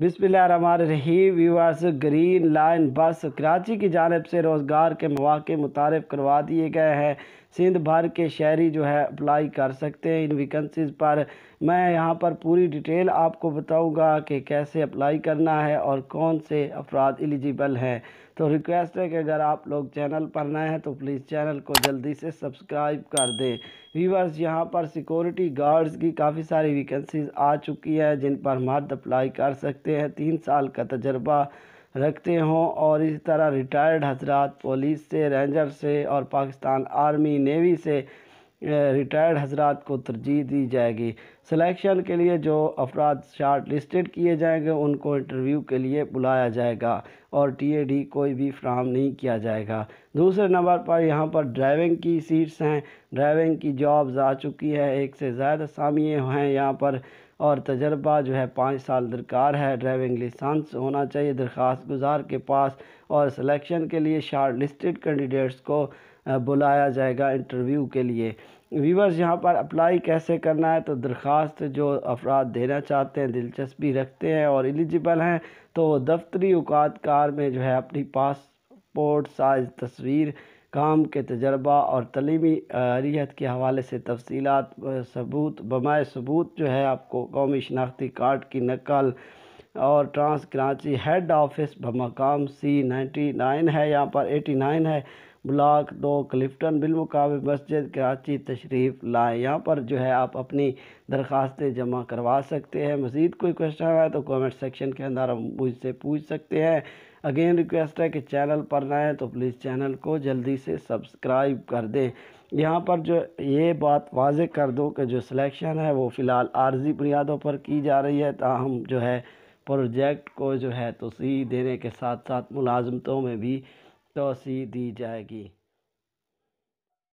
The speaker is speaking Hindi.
बिसमीम वीवर्स ग्रीन लाइन बस कराची की जानब से रोज़गार के मौाक़ मुतारफ़ करवा दिए गए हैं सिंध भर के शहरी जो है अप्लाई कर सकते हैं इन वैकेंसीज़ पर मैं यहाँ पर पूरी डिटेल आपको बताऊँगा कि कैसे अप्लाई करना है और कौन से अफराद एलिजिबल हैं तो रिक्वेस्ट है कि अगर आप लोग चैनल पर नए हैं तो प्लीज़ चैनल को जल्दी से सब्सक्राइब कर दें व्यूवर्स यहाँ पर सिक्योरिटी गार्ड्स की काफ़ी सारी वैकेंसीज आ चुकी है जिन पर मर्द अप्लाई कर सकते हैं तीन साल का तजर्बा रखते हों और इस तरह रिटायर्ड हजरात पुलिस से रेंजर से और पाकिस्तान आर्मी नेवी से रिटायर्ड हजरात को तरजीह दी जाएगी सिलेक्शन के लिए जो अफराद शार्ट लिस्टेड किए जाएंगे उनको इंटरव्यू के लिए बुलाया जाएगा और टीएडी कोई भी फ्राहम नहीं किया जाएगा दूसरे नंबर पर यहाँ पर ड्राइविंग की सीट्स हैं ड्राइविंग की जॉब्स आ चुकी है एक से ज़्यादा असामियाँ हैं यहाँ पर और तजर्बा जो है पाँच साल दरकार है ड्राइविंग लाइसेंस होना चाहिए दरख्वास्त गुजार के पास और सिलेक्शन के लिए शार्ट लिस्टेड कैंडिडेट्स को बुलाया जाएगा इंटरव्यू के लिए व्यूवर्स यहाँ पर अप्लाई कैसे करना है तो दरख्वास्त जो अफराद देना चाहते हैं दिलचस्पी रखते हैं और एलिजिबल हैं तो दफ्तरी अवकात कार में जो है अपनी पासपोर्ट साइज तस्वीर काम के तजर्बा और तलीमी अरियत के हवाले से तफसीत सबूत बमाए सबूत जो है आपको कौमी शनाख्ती कार्ड की नकल और ट्रांस कराची हेड ऑफिस बमकाम सी नाइन्टी नाइन है यहाँ पर एटी नाइन है ब्लॉक दो क्लिफ्टन बिलमुकाबल मस्जिद कराची तशरीफ़ लाएँ यहाँ पर जो है आप अपनी दरख्वास्तें जमा करवा सकते हैं मज़ीद कोई क्वेश्चन है तो कमेंट सेक्शन के अंदर मुझसे पूछ सकते हैं अगेन रिक्वेस्ट है कि चैनल पर ना आए तो प्लीज़ चैनल को जल्दी से सब्सक्राइब कर दें यहाँ पर जो ये बात वाज कर दो कि जो सिलेक्शन है वो फ़िलहाल आर्जी बुनियादों पर की जा रही है ताहम जो है प्रोजेक्ट को जो है तोसी देने के साथ साथ मुलाजमतों में भी तोसी दी जाएगी